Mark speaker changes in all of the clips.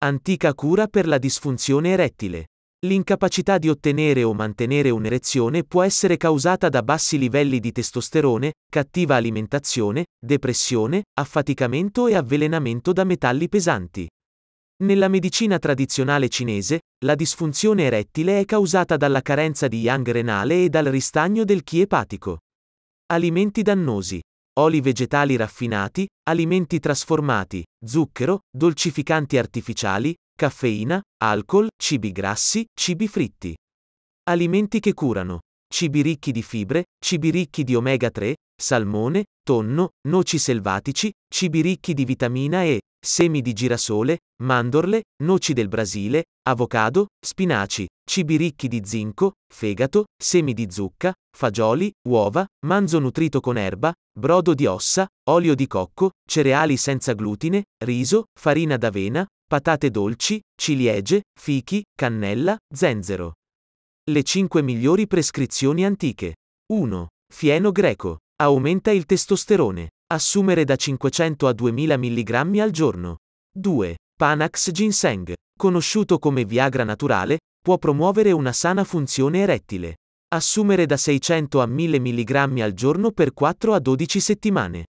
Speaker 1: Antica cura per la disfunzione erettile. L'incapacità di ottenere o mantenere un'erezione può essere causata da bassi livelli di testosterone, cattiva alimentazione, depressione, affaticamento e avvelenamento da metalli pesanti. Nella medicina tradizionale cinese, la disfunzione erettile è causata dalla carenza di yang renale e dal ristagno del chi epatico. Alimenti dannosi oli vegetali raffinati, alimenti trasformati, zucchero, dolcificanti artificiali, caffeina, alcol, cibi grassi, cibi fritti. Alimenti che curano cibi ricchi di fibre, cibi ricchi di omega 3, salmone, tonno, noci selvatici, cibi ricchi di vitamina E, semi di girasole, mandorle, noci del Brasile, avocado, spinaci, cibi ricchi di zinco, fegato, semi di zucca, fagioli, uova, manzo nutrito con erba, brodo di ossa, olio di cocco, cereali senza glutine, riso, farina d'avena, patate dolci, ciliegie, fichi, cannella, zenzero. Le 5 migliori prescrizioni antiche. 1. Fieno greco. Aumenta il testosterone. Assumere da 500 a 2000 mg al giorno. 2. Panax ginseng. Conosciuto come Viagra naturale, può promuovere una sana funzione erettile. Assumere da 600 a 1000 mg al giorno per 4 a 12 settimane.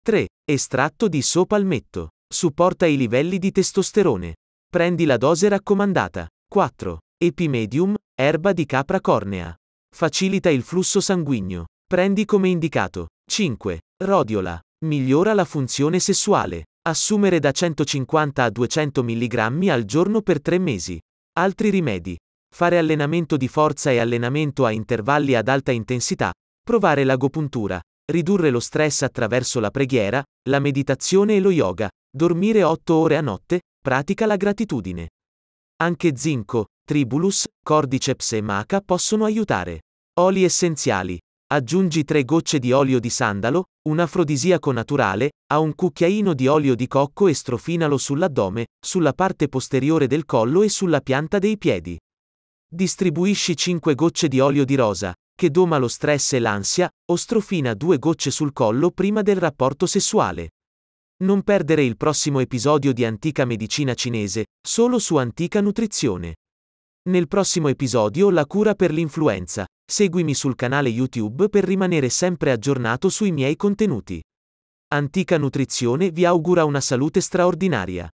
Speaker 1: 3. Estratto di sopalmetto. Supporta i livelli di testosterone. Prendi la dose raccomandata. 4. Epimedium, Erba di capra cornea. Facilita il flusso sanguigno. Prendi come indicato. 5. Rodiola. Migliora la funzione sessuale. Assumere da 150 a 200 mg al giorno per 3 mesi. Altri rimedi. Fare allenamento di forza e allenamento a intervalli ad alta intensità. Provare l'agopuntura. Ridurre lo stress attraverso la preghiera, la meditazione e lo yoga. Dormire 8 ore a notte. Pratica la gratitudine. Anche zinco, Tribulus, Cordyceps e Maca possono aiutare. Oli essenziali. Aggiungi 3 gocce di olio di sandalo, un afrodisiaco naturale, a un cucchiaino di olio di cocco e strofinalo sull'addome, sulla parte posteriore del collo e sulla pianta dei piedi. Distribuisci 5 gocce di olio di rosa, che doma lo stress e l'ansia, o strofina 2 gocce sul collo prima del rapporto sessuale. Non perdere il prossimo episodio di Antica Medicina Cinese, solo su Antica Nutrizione. Nel prossimo episodio la cura per l'influenza. Seguimi sul canale YouTube per rimanere sempre aggiornato sui miei contenuti. Antica Nutrizione vi augura una salute straordinaria.